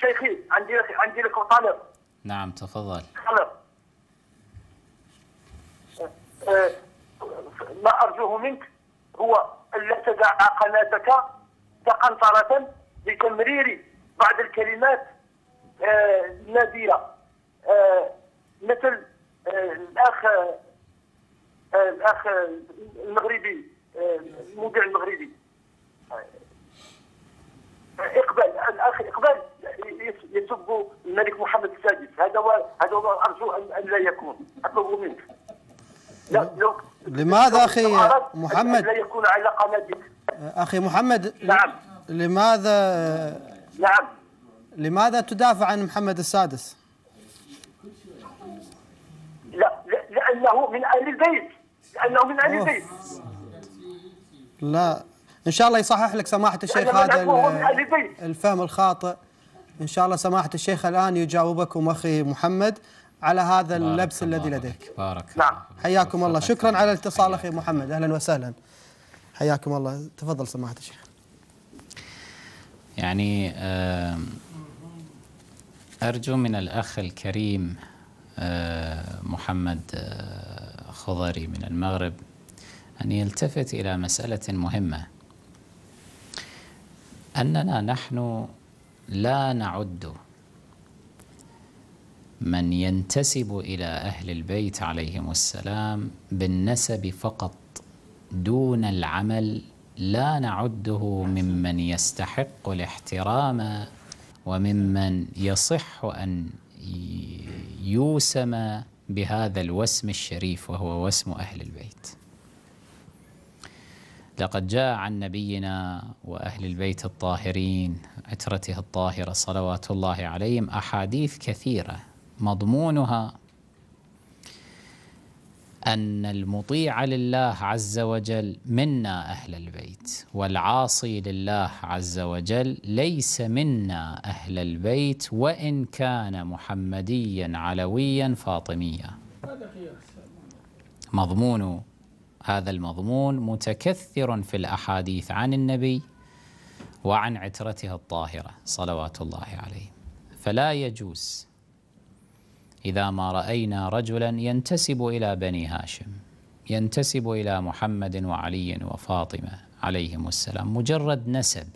شيخي عندي لك عندي لكم طلب نعم تفضل طلب أه، ما أرجوه منك هو ألا تدع قناتك تقنطرة لتمرير بعض الكلمات أه، النادرة أه، مثل الأخ الأخ المغربي المذيع المغربي اقبل الأخ اقبل يسب الملك محمد السادس هذا هذا ارجو ان لا يكون اطلب منك لا لو لماذا اخي محمد لا يكون على قناتك اخي محمد نعم لماذا نعم لماذا تدافع عن محمد السادس؟ لا لانه من اهل البيت لانه من اهل البيت لا ان شاء الله يصحح لك سماحه الشيخ هذا الفهم الخاطئ إن شاء الله سماحة الشيخ الآن يجاوبكم أخي محمد على هذا اللبس الذي لديك بارك نعم حياكم الله شكرا على الاتصال أخي محمد أهلا وسهلا حياكم الله تفضل سماحة الشيخ يعني أرجو من الأخ الكريم محمد خضري من المغرب أن يلتفت إلى مسألة مهمة أننا نحن لا نعد من ينتسب إلى أهل البيت عليهم السلام بالنسب فقط دون العمل لا نعده ممن يستحق الاحترام وممن يصح أن يوسم بهذا الوسم الشريف وهو وسم أهل البيت لقد جاء عن نبينا واهل البيت الطاهرين عترته الطاهره صلوات الله عليهم احاديث كثيره مضمونها ان المطيع لله عز وجل منا اهل البيت والعاصي لله عز وجل ليس منا اهل البيت وان كان محمديا علويا فاطميا مضمون هذا المضمون متكثر في الأحاديث عن النبي وعن عترته الطاهرة صلوات الله عليه فلا يجوز إذا ما رأينا رجلا ينتسب إلى بني هاشم ينتسب إلى محمد وعلي وفاطمة عليهم السلام مجرد نسب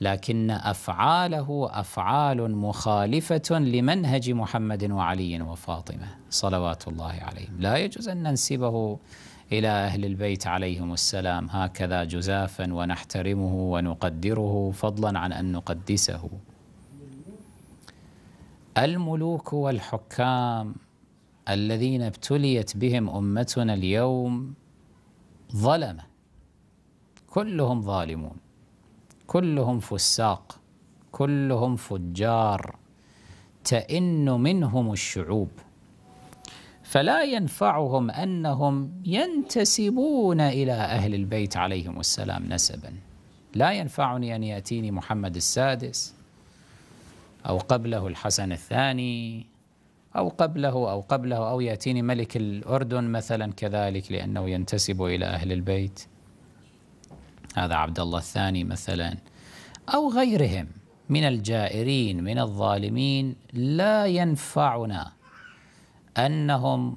لكن أفعاله أفعال مخالفة لمنهج محمد وعلي وفاطمة صلوات الله عليهم لا يجوز أن ننسبه إلى أهل البيت عليهم السلام هكذا جزافا ونحترمه ونقدره فضلا عن أن نقدسه الملوك والحكام الذين ابتليت بهم أمتنا اليوم ظلمة كلهم ظالمون كلهم فساق كلهم فجار تئن منهم الشعوب فلا ينفعهم انهم ينتسبون الى اهل البيت عليهم السلام نسبا لا ينفعني ان ياتيني محمد السادس او قبله الحسن الثاني او قبله او قبله او ياتيني ملك الاردن مثلا كذلك لانه ينتسب الى اهل البيت هذا عبد الله الثاني مثلا او غيرهم من الجائرين من الظالمين لا ينفعنا أنهم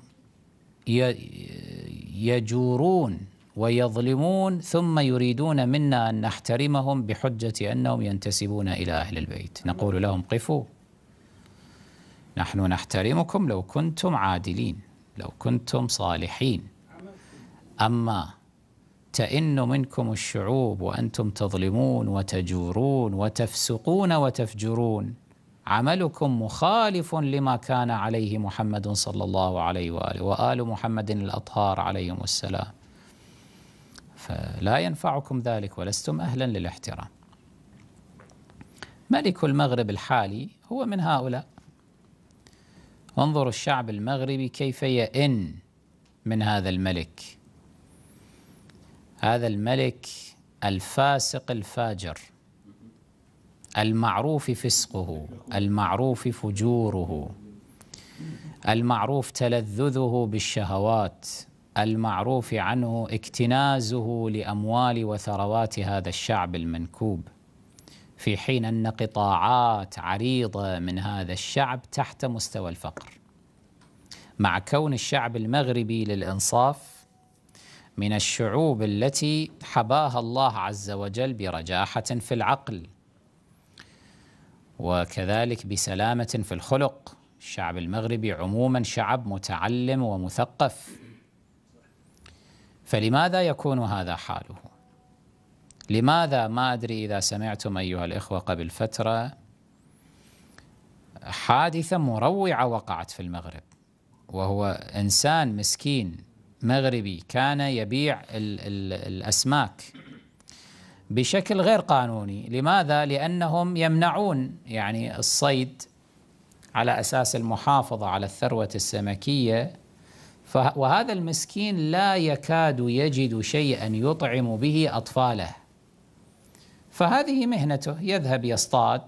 يجورون ويظلمون ثم يريدون منا أن نحترمهم بحجة أنهم ينتسبون إلى أهل البيت نقول لهم قفوا نحن نحترمكم لو كنتم عادلين لو كنتم صالحين أما تئن منكم الشعوب وأنتم تظلمون وتجورون وتفسقون وتفجرون عملكم مخالف لما كان عليه محمد صلى الله عليه واله وال محمد الاطهار عليهم السلام. فلا ينفعكم ذلك ولستم اهلا للاحترام. ملك المغرب الحالي هو من هؤلاء. انظروا الشعب المغربي كيف يئن من هذا الملك. هذا الملك الفاسق الفاجر المعروف فسقه المعروف فجوره المعروف تلذذه بالشهوات المعروف عنه اكتنازه لاموال وثروات هذا الشعب المنكوب في حين ان قطاعات عريضه من هذا الشعب تحت مستوى الفقر مع كون الشعب المغربي للانصاف من الشعوب التي حباها الله عز وجل برجاحه في العقل وكذلك بسلامة في الخلق الشعب المغربي عموما شعب متعلم ومثقف فلماذا يكون هذا حاله؟ لماذا ما أدري إذا سمعتم أيها الإخوة قبل فترة حادثة مروعة وقعت في المغرب وهو إنسان مسكين مغربي كان يبيع الـ الـ الأسماك بشكل غير قانوني لماذا لانهم يمنعون يعني الصيد على اساس المحافظه على الثروه السمكيه وهذا المسكين لا يكاد يجد شيئا يطعم به اطفاله فهذه مهنته يذهب يصطاد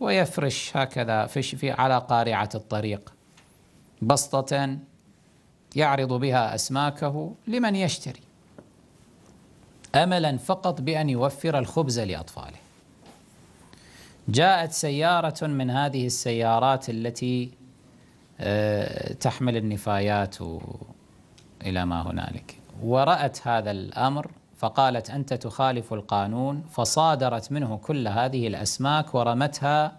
ويفرش هكذا فش في على قارعه الطريق بسطه يعرض بها اسماكه لمن يشتري املا فقط بان يوفر الخبز لاطفاله. جاءت سياره من هذه السيارات التي آه، تحمل النفايات الى ما هنالك ورات هذا الامر فقالت انت تخالف القانون فصادرت منه كل هذه الاسماك ورمتها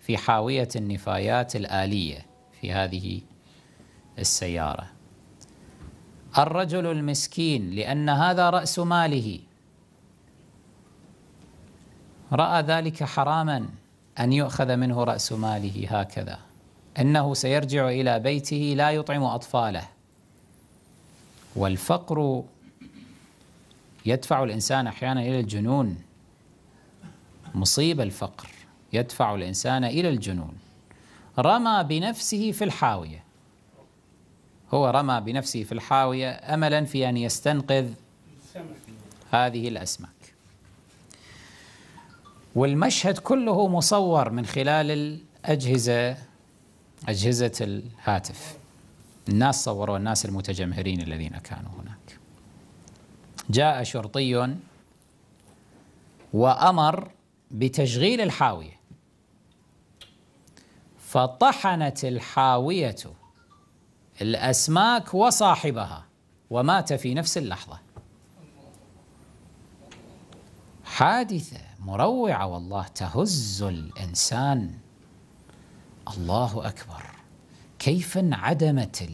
في حاويه النفايات الاليه في هذه السياره الرجل المسكين لأن هذا رأس ماله رأى ذلك حراما أن يؤخذ منه رأس ماله هكذا إنه سيرجع إلى بيته لا يطعم أطفاله والفقر يدفع الإنسان أحيانا إلى الجنون مصيبة الفقر يدفع الإنسان إلى الجنون رمى بنفسه في الحاوية هو رمى بنفسه في الحاوية أملا في أن يستنقذ هذه الأسماك والمشهد كله مصور من خلال الأجهزة أجهزة الهاتف الناس صوروا الناس المتجمهرين الذين كانوا هناك جاء شرطي وأمر بتشغيل الحاوية فطحنت الحاوية الأسماك وصاحبها ومات في نفس اللحظة حادثة مروعة والله تهز الإنسان الله أكبر كيف انعدمت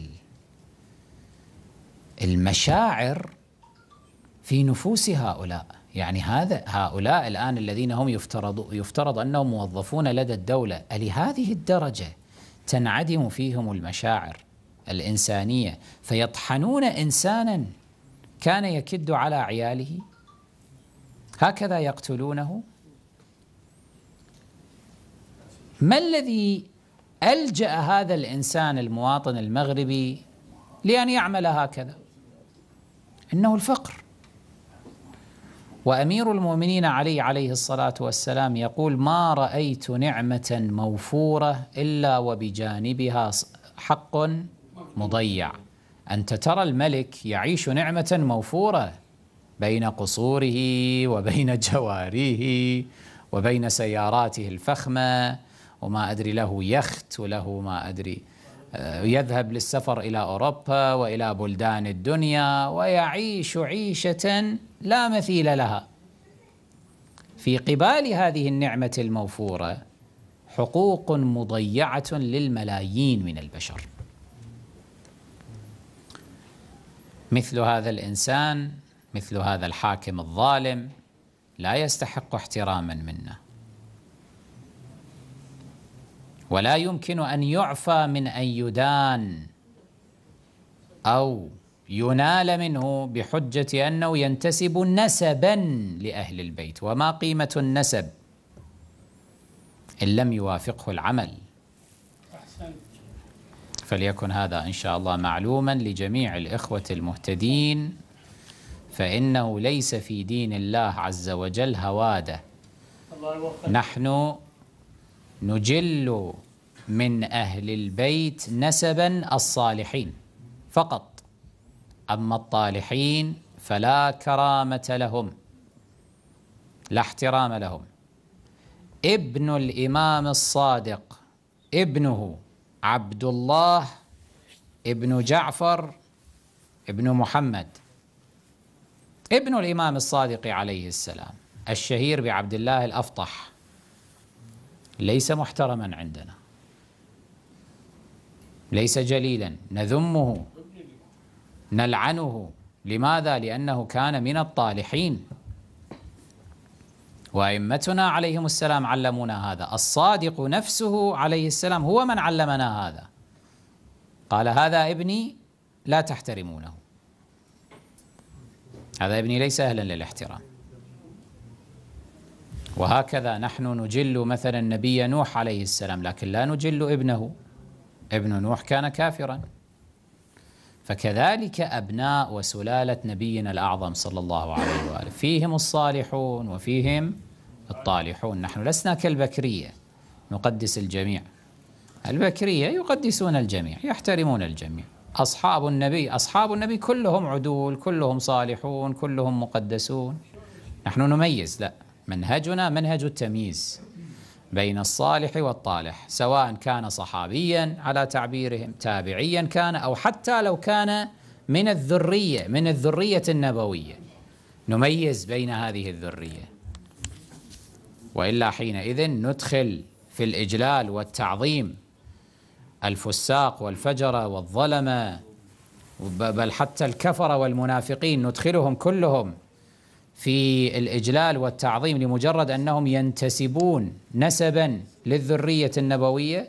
المشاعر في نفوس هؤلاء يعني هذا هؤلاء الآن الذين هم يفترض, يفترض أنهم موظفون لدى الدولة هذه الدرجة تنعدم فيهم المشاعر الإنسانية فيطحنون إنسانا كان يكد على عياله هكذا يقتلونه ما الذي ألجأ هذا الإنسان المواطن المغربي لأن يعمل هكذا إنه الفقر وأمير المؤمنين علي عليه الصلاة والسلام يقول ما رأيت نعمة موفورة إلا وبجانبها حق مضيع أنت ترى الملك يعيش نعمة موفورة بين قصوره وبين جواريه وبين سياراته الفخمة وما أدري له يخت وله ما أدري آه، يذهب للسفر إلى أوروبا وإلى بلدان الدنيا ويعيش عيشة لا مثيل لها في قبال هذه النعمة الموفورة حقوق مضيعة للملايين من البشر مثل هذا الانسان مثل هذا الحاكم الظالم لا يستحق احتراما منا ولا يمكن ان يعفى من ان يدان او ينال منه بحجه انه ينتسب نسبا لاهل البيت وما قيمه النسب ان لم يوافقه العمل فليكن هذا إن شاء الله معلوما لجميع الإخوة المهتدين فإنه ليس في دين الله عز وجل هوادة نحن نجل من أهل البيت نسبا الصالحين فقط أما الطالحين فلا كرامة لهم لا احترام لهم ابن الإمام الصادق ابنه عبد الله ابن جعفر ابن محمد ابن الإمام الصادق عليه السلام الشهير بعبد الله الأفطح ليس محترما عندنا ليس جليلا نذمه نلعنه لماذا؟ لأنه كان من الطالحين وأئمتنا عليهم السلام علمونا هذا الصادق نفسه عليه السلام هو من علمنا هذا قال هذا ابني لا تحترمونه هذا ابني ليس أهلا للاحترام وهكذا نحن نجل مثلا نبي نوح عليه السلام لكن لا نجل ابنه ابن نوح كان كافراً فكذلك أبناء وسلالة نبينا الأعظم صلى الله عليه وآله فيهم الصالحون وفيهم الطالحون نحن لسنا كالبكرية نقدس الجميع البكرية يقدسون الجميع يحترمون الجميع أصحاب النبي أصحاب النبي كلهم عدول كلهم صالحون كلهم مقدسون نحن نميز لا منهجنا منهج التمييز بين الصالح والطالح سواء كان صحابيا على تعبيرهم تابعيا كان او حتى لو كان من الذريه من الذريه النبويه نميز بين هذه الذريه والا حينئذ ندخل في الاجلال والتعظيم الفساق والفجره والظلمه بل حتى الكفره والمنافقين ندخلهم كلهم في الإجلال والتعظيم لمجرد أنهم ينتسبون نسبا للذرية النبوية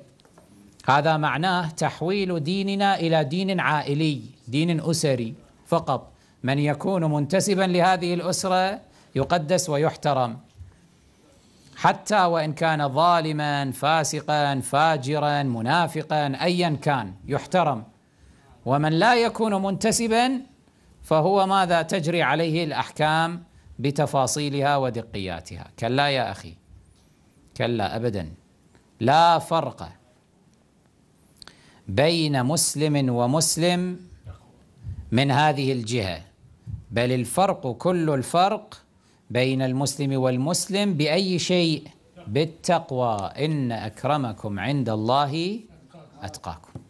هذا معناه تحويل ديننا إلى دين عائلي دين أسري فقط من يكون منتسبا لهذه الأسرة يقدس ويحترم حتى وإن كان ظالما فاسقا فاجرا منافقا أيا كان يحترم ومن لا يكون منتسبا فهو ماذا تجري عليه الأحكام بتفاصيلها ودقياتها كلا يا اخي كلا ابدا لا فرق بين مسلم ومسلم من هذه الجهه بل الفرق كل الفرق بين المسلم والمسلم باي شيء بالتقوى ان اكرمكم عند الله اتقاكم